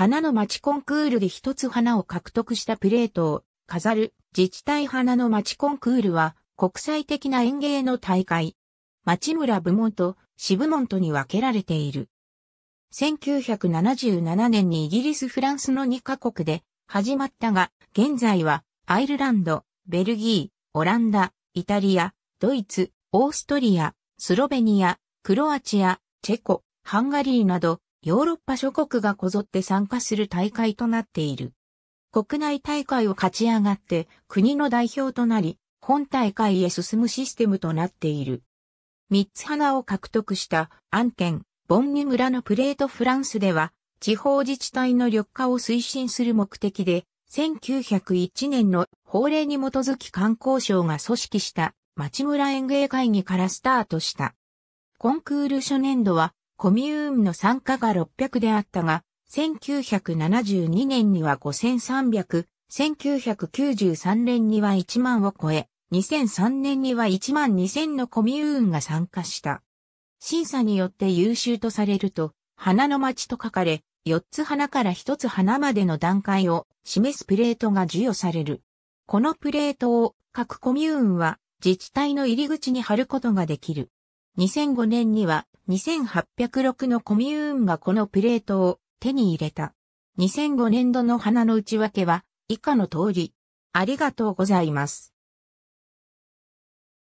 花の町コンクールで一つ花を獲得したプレートを飾る自治体花の町コンクールは国際的な園芸の大会。町村部門と市部門とに分けられている。1977年にイギリス・フランスの2カ国で始まったが、現在はアイルランド、ベルギー、オランダ、イタリア、ドイツ、オーストリア、スロベニア、クロアチア、チェコ、ハンガリーなどヨーロッパ諸国がこぞって参加する大会となっている。国内大会を勝ち上がって国の代表となり、本大会へ進むシステムとなっている。三つ花を獲得した案件、ボンニ村のプレートフランスでは、地方自治体の緑化を推進する目的で、1901年の法令に基づき観光省が組織した町村園芸会議からスタートした。コンクール初年度はコミューンの参加が600であったが、1972年には5300、1993年には1万を超え、2003年には1万2000のコミューンが参加した。審査によって優秀とされると、花の町と書かれ、4つ花から1つ花までの段階を示すプレートが授与される。このプレートを各コミューンは自治体の入り口に貼ることができる。2005年には2806のコミューンがこのプレートを手に入れた。2005年度の花の内訳は以下の通り。ありがとうございます。